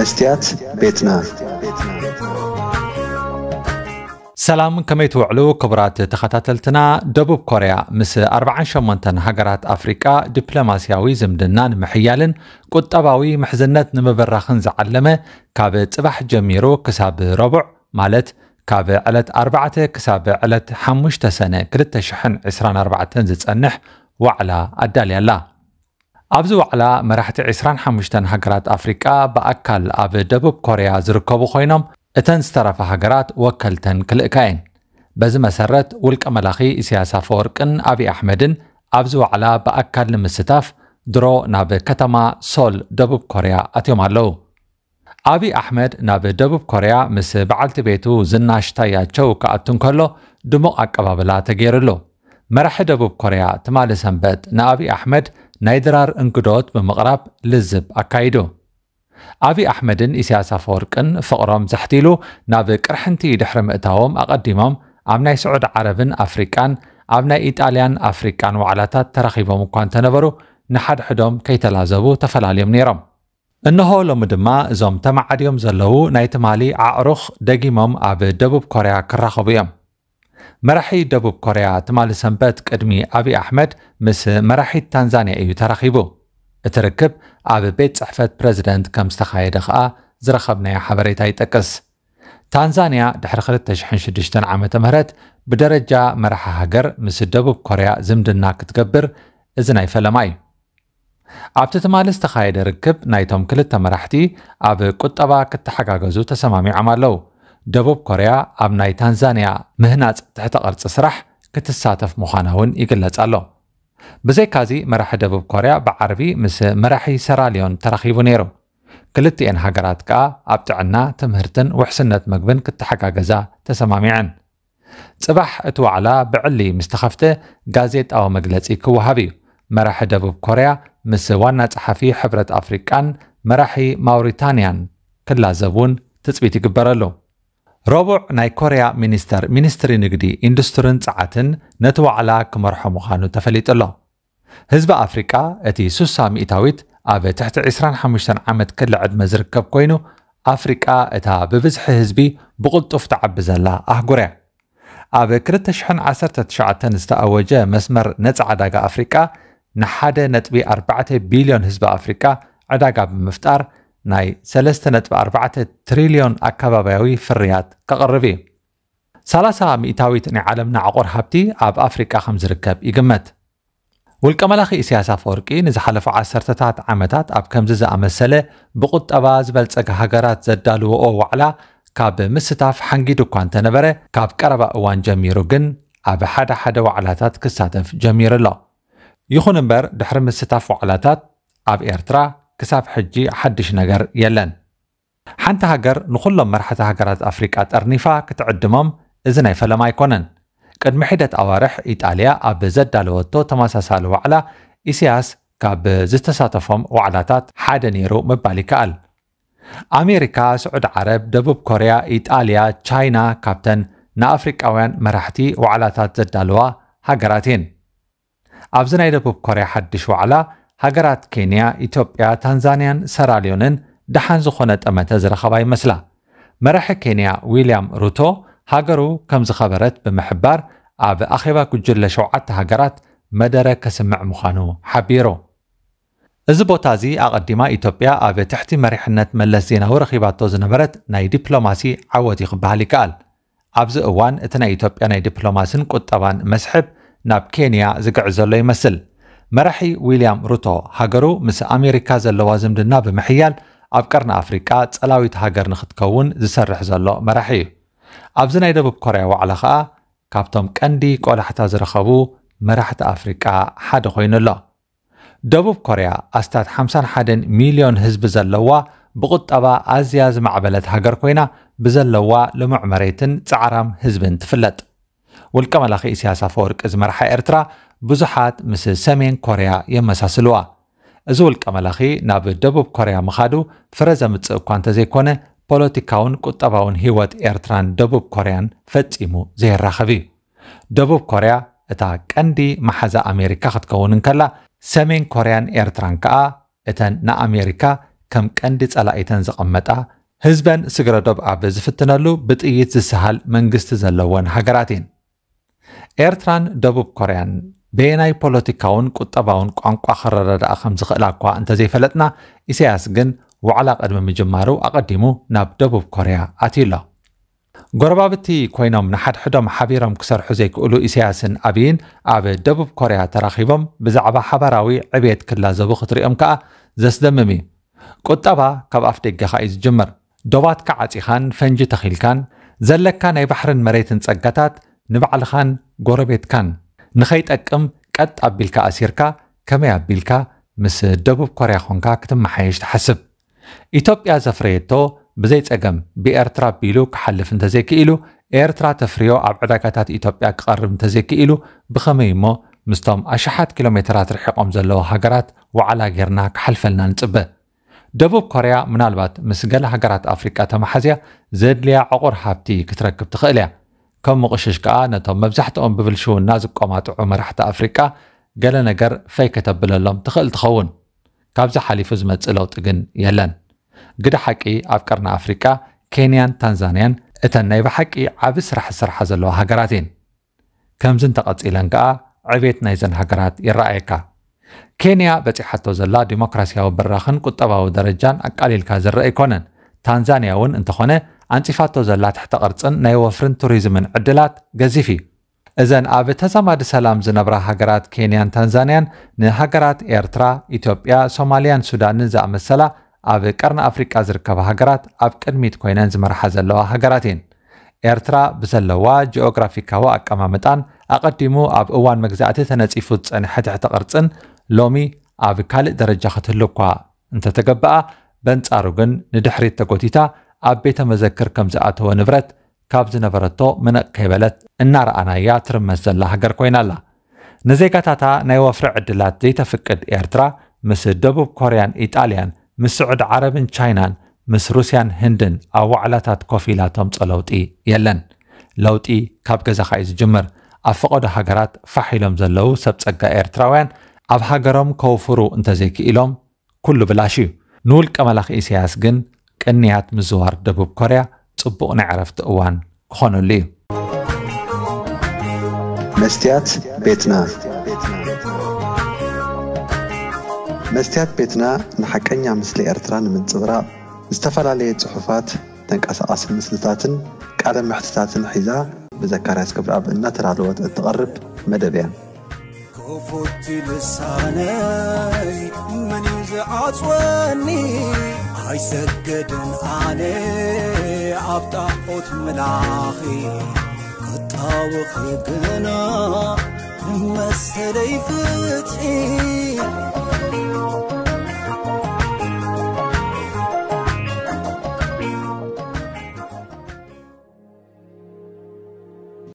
مستيات بيتنا سلام كما يتوعلو كبرات تخطاتلتنا دبوب كوريا مس 48 هجرات افريكا دنان زمدنا محيال قطباوي محزنات نمبرخن زعلمة كابت صباح جميرو كساب ربع مالت كاب علت أربعة كساب علت حموشت سنة كرت شحن عسران أربعة تنزت أنح وعلى أدالي الله ኣብዚ ዋዕላ መራሕቲ 25 ሃገራት ኣፍሪቃ ብኣካል ኣብ ደቡብ ኮርያ ዝርከቡ ኮይኖም እተን ዝተረፈ ሃገራት ወከልተን ክልእካ የን በዚ መሰረት ውልቀ መላኺ እስያስ ኣፈወርቅን ኣብዪ ኣሕመድን ኣብዚ ዋዕላ ብኣካል ንምስታፍ ድሮ ናብ ከተማ ሶል ደቡብ ኮርያ ኣትዮም ኣለዉ ኣብዪ ኣሕመድ ናብ ደቡብ ኮርያ ምስ በዓልቲ ቤቱ ዝናሽ ታያቸው ከሎ ድሙቕ ኣቀባብላ ተገይሩሉ መራሒ ደቡብ ኮርያ ትማሊ ሰንበት ንኣብዪ ኣሕመድ ናይ ድራር እንግዶት ብምቕራብ ልዝብ ኣካይዱ ኣብዪ ኣሕመድን ኢስያስ ኣፈወርቅን ፍቕሮም ዘሕቲሉ ናብ ቅርሕንቲ ድሕሪ ምእታዎም ኣቐዲሞም ኣብ ናይ ስዑድ ዓረብን ኣፍሪቃን ኣብ ናይ ኢጣልያን ኣፍሪቃን ዋዕላታት ተረኺቦም እኳ እንተነበሩ ንሓድሕዶም ከይተላዘቡ ተፈላለዮም ነይሮም እንሆ ሎሚ ድማ እዞም ተመዓድዮም ዘለዉ ናይ ትማሊ ኣዕሩኽ ደጊሞም ኣብ ደቡብ ኮርያ ክራኸቡ እዮም መራሒ ደቡብ ኮርያ ትማሊ ሰንበት ቅድሚ ኣብዪ ኣሕመድ ምስ መራሒት ታንዛንያ እዩ ተራኺቡ እቲ ርክብ ኣብ ቤት ጽሕፈት ፕረዚደንት ከም ዝተኻየደ ኸኣ ዝረኸብናዮ ሓበሬታ ይጠቅስ ታንዛንያ ድሕሪ 206 ዓ ም ብደረጃ መራሒ ሃገር ምስ ደቡብ ኮርያ ዝምድና ክትገብር እዚ ናይ ፈለማ እዩ ኣብቲ ትማሊ ዝተኻየደ ርክብ ናይቶም ክልተ መራሕቲ ኣብ ቁጠባ ክተሓጋገዙ ተሰማሚዖም ኣለዉ ደቡብ ኮርያ ኣብ ናይ ታንዛንያ ምህናፅ ትሕቲ ቅርፂ ስራሕ ክትሳተፍ ምዃና እውን ይግለጽ ኣሎ ብዘይካዚ መራሒ ደቡብ ኮርያ ብዓርቢ ምስ መራሒ ሰራሊዮን ተራኺቡ ነይሩ ክልቲኤን ሃገራት ከዓ ኣብ ጥዕና ትምህርትን ውሕስነት ምግብን ክተሓጋገዛ ተሰማሚዐን ፅባሕ እቲ ዋዕላ ብዕሊ ምስ ተኸፍተ ጋዜጣዊ መግለፂ ክወሃብ እዩ መራሒ ደቡብ ኮርያ ምስ ዋና ፀሓፊ ሕብረት ኣፍሪቃን መራሒ ማውሪታንያን ክላዘብ እውን ትፅቢት ይግበረሉ ربع ناي كوريا مينستر مينستر نقدي اندستورن تعاتن نتو على كمرحو مخانو تفليت الله هزب افريكا اتي سوسا ميتاويت اوه تحت عسران حموشتان عمد كل عد مزركب كوينو افريكا اتا ببزح هزبي بقل تفتع بزلا احقوريا اوه كرتشحن عسر تتشعاتن استاواجه مسمر نتع عداغ افريكا نحادة نتبي اربعة بيليون هزب افريكا عداغا بمفتار ናይ 3.4 ትሪልዮን ኣከባብያዊ ፍርያት ከቕርብ እዩ 30 ሚእታዊት ናይ ዓለምና ዓቑር ሃብቲ ኣብ ኣፍሪቃ ከም ዝርከብ ይግመት ውልቀ መላኺ እስያስ ኣፈወርቂ ንዝሓለፉ ዓሰርተታት ዓመታት ኣብ ከምዚ ዝኣመሰለ ብቁጠባ ዝበልፀገ ሃገራት ዘዳልውኦ ዋዕላ ካብ ምስታፍ ሓንጊድ እኳ እንተነበረ ካብ ቀረባ እዋን ጀሚሩ ግን ኣብ ሓደ ሓደ ዋዕላታት ክሳተፍ ጀሚሩ ኣሎ ይኹን እምበር ድሕሪ ምስታፍ ዋዕላታት ኣብ ኤርትራ ክሳብ ሕጂ ሓድሽ ነገር የለን ሓንቲ ሃገር ንኹሎም መራሕቲ ሃገራት ኣፍሪቃ ጠርኒፋ ክትዕድሞም እዚ ናይ ፈለማ ኣይኮነን ቅድሚ ሒደት ኣዋርሕ ኢጣልያ ኣብ ዘዳለወቶ ተመሳሳሊ ዋዕላ ኢስያስ ካብ ዝተሳተፎም ዋዕላታት ሓደ ነይሩ ምባል ይከኣል ኣሜሪካ ስዑድ ዓረብ ደቡብ ኮርያ ኢጣልያ ቻይና ካብተን ንኣፍሪቃውያን መራሕቲ ዋዕላታት ዘዳለዋ ሃገራት እየን ኣብዚ ናይ ደቡብ ኮርያ ሓድሽ ዋዕላ ሃገራት ኬንያ፣ ኢትዮጵያ፣ ታንዛኒያን ሰራሊዮንን ደሓን ዝኾነ ጠመተ ዝረኸባ ይመስላ መራሒ ኬንያ ዊልያም ሩቶ ሃገሩ ከም ዝኸበረት ብምሕባር ኣብ ኣኼባ ጉጅለ ሸውዓተ ሃገራት መደረ ከስምዕ ምዃኑ ሓቢሩ እዚ ቦታ እዚ ኣቐዲማ ኢትዮጵያ ኣብ ትሕቲ መሪሕነት መለስ ዜናዊ ረኺባቶ ዝነበረት ናይ ዲፕሎማሲ ዓወት ይክበሃል ይከኣል ኣብዚ እዋን እቲ ናይ ኢትዮጵያ ናይ ዲፕሎማስን ቁጠባን መስሕብ ናብ ኬንያ ዝግዕ ዘሎ ይመስል መራሒ ዊልያም ሩቶ ሃገሩ ምስ ኣሜሪካ ዘለዋ ዝምድና ብምሕያል ኣብ ቀርኒ ኣፍሪቃ ጸላዊት ሃገር ንኽትከውን ዝሰርሕ ዘሎ መራሒ እዩ ኣብዚ ናይ ደቡብ ኮርያ ዋዕላ ኸኣ ካብቶም ቀንዲ ቆላሕታ ዝረኸቡ መራሕቲ ኣፍሪቃ ሓደ ኮይኑ ኣሎ ደቡብ ኮርያ ኣስታት 51 ሚልዮን ህዝቢ ዘለዋ ብቁጠባ ኣዝያ ዝማዕበለት ሃገር ኮይና ብዘለዋ ልሙዕ መሬትን ፃዕራም ህዝብን ትፍለጥ ውልቀ መላኺ ኢሳያስ ኣፈወርቂ ዝመርሓ ኤርትራ ብዙሓት ምስ ሰሜን ኮርያ የመሳስልዋ እዚ ውልቀ መላኺ ናብ ደቡብ ኮርያ ምኻዱ ፍረ ዘምፅእ እኳ እንተዘይኮነ ፖለቲካውን ቁጠባውን ህይወት ኤርትራን ደቡብ ኮርያን ፈጺሙ ዘይራኸብ እዩ ደቡብ ኮርያ እታ ቀንዲ መሓዛ ኣሜሪካ ክትከውን ከላ ሰሜን ኮርያን ኤርትራን ከዓ እተን ንኣሜሪካ ከም ቀንዲ ጸላኢተን ዝቐመጣ ህዝበን ስግረዶብ ኣብ ዝፍትነሉ ብጥይት ዝሰሃል መንግስቲ ዘለወን ሃገራት እየን ኤርትራን ደቡብ ኮርያን በየናይ ፖለቲካውን ቁጠባውን ቋንቋ ክረዳድኣ ከም ዝኽእል እኳ እንተዘይፈለጥና ኢሳያስ ግን ዋዕላ ቅድሚ ምጅማሩ ኣቐዲሙ ናብ ደቡብ ኮርያ ኣትዩ ኣሎ ጎረባብቲ ኮይኖም ንሓድሕዶም ሓቢሮም ክሰርሑ ዘይክእሉ ኢሳያስን ኣብይን ኣብ ደቡብ ኮርያ ተራኺቦም ብዛዕባ ሓባራዊ ዕብየት ክላዘቡ ክትሪኦም ከኣ ዘስደምም እዩ ቁጠባ ካብ ኣፍ ደገኻ እዩ ዝጅምር ዶባትካ ዓፂኻን ፈንጂ ተኺልካን ዘለካ ናይ ባሕርን መሬትን ጸጋታት ንባዕልኻን ጎረቤትካን ንኸይጠቅም ቀጥ ኣቢልካ ኣሲርካ ከመይ ኣቢልካ ምስ ደቡብ ኮርያ ኮንካ ክትመሓየሽ ትሓስብ ኢትዮጵያ ዘፍረየቶ ብዘይፀገም ብኤርትራ ኣቢሉ ክሓልፍ እንተዘይክኢሉ ኤርትራ ተፍርዮ ኣብ ዕዳጋታት ኢትዮጵያ ክቐርብ እንተዘይክኢሉ ብኸመይ እሞ ምስቶም ኣሽሓት ኪሎ ሜትራት ርሒቆም ዘለዎ ሃገራት ዋዕላ ጌርና ክሓልፈልና ንፅበ ደቡብ ኮርያ ምናልባት ምስ ገለ ሃገራት ኣፍሪቃ ተመሓዝያ ዘድልያ ዕቑር ሃብቲ ክትረክብ ትኽእል እያ كم مغشش كا نتم مبزحت أم ببلشون نازك قامات عمر حتى أفريقا قال نجر فيك تبل اللام تخل تخون كابز حالي فز مت إلو يلن قد حكي أفكارنا أفريقا كينيا تنزانيا إتنيب حكي عبس رح سرح زلوا هجراتين كم زن تقط إلى نقا عبيت نيزن هجرات يرأيك كينيا بتحتو زلا ديمقراسيا وبرخن كتبه درجان أقليل كازر رأيكونن ታንዛንያ እውን እንተኾነ ኣንፂፋቶ ዘላ ትሕቲ ቅርፅን ናይ ወፍርን ቱሪዝምን ዕድላት ገዚፍ እዩ እዘን ኣብ ተዛማዲ ሰላም ዝነብራ ሃገራት ኬንያን ታንዛንያን ንሃገራት ኤርትራ ኢትዮጵያ ሶማልያን ሱዳንን ዝኣመሰላ ኣብ ቀርኒ ኣፍሪቃ ዝርከባ ሃገራት ኣብ ቅድሚት ኮይነን ዝመርሓ ዘለዋ ሃገራት እየን ኤርትራ ብዘለዋ ጂኦግራፊካዊ ኣቀማምጣን ኣቐዲሙ ኣብ እዋን መግዛእቲ ተነፂፉ ዝፀንሐ ቅርፅን ሎሚ ኣብ ካልእ ደረጃ ክትህል እኳ እንተተገብኣ በንጻሩ ግን ንድሕሪት ተጎቲታ ኣብ ቤተ መዘክር ከም ዝኣተወ ንብረት ካብ ዝነበረቶ ምነቕ ከይበለት እናረኣናያ ትርመስ ዘላ ሃገር ኮይና ኣላ ንዜጋታታ ናይ ወፍሪ ዕድላት ዘይተፍቅድ ኤርትራ ምስ ደቡብ ኮርያን ኢጣልያን ምስ ስዑድ ዓረብን ቻይናን ምስ ሩስያን ህንድን ኣብ ዋዕላታት ኮፍ ኢላቶም ፀለውጢ የለን ለውጢ ካብ ገዛ ኸ እዩ ዝጅምር ኣብ ፈቐዶ ሃገራት ፋሕ ኢሎም ዘለዉ ሰብ ፀጋ ኤርትራውያን ኣብ ሃገሮም ከውፍሩ እንተዘይክኢሎም ኩሉ ብላሽ እዩ ንውልቀ መላኽ ኢሳያስ ግን ቅንያት ምዝዋር ደቡብ ኮርያ ጽቡቕ ናይ ዕረፍቲ እዋን ክኾነሉ እዩ መስትያት ቤትና መስትያት ቤትና ንሓቀኛ ምስሊ ኤርትራ ንምንፅብራቕ ዝተፈላለየ ፅሑፋት ተንቀሳቐሲ ምስልታትን ቃለ ምሕትታትን ሒዛ ብዘካርያስ ክብረኣብ እናተዳለወት እትቐርብ መደብ እያ አጽወኒ አይሰገድን ኣነ ኣብ ጣዖት መላኺ ኣጣውኺ ግና መሰለይ ፍትሒ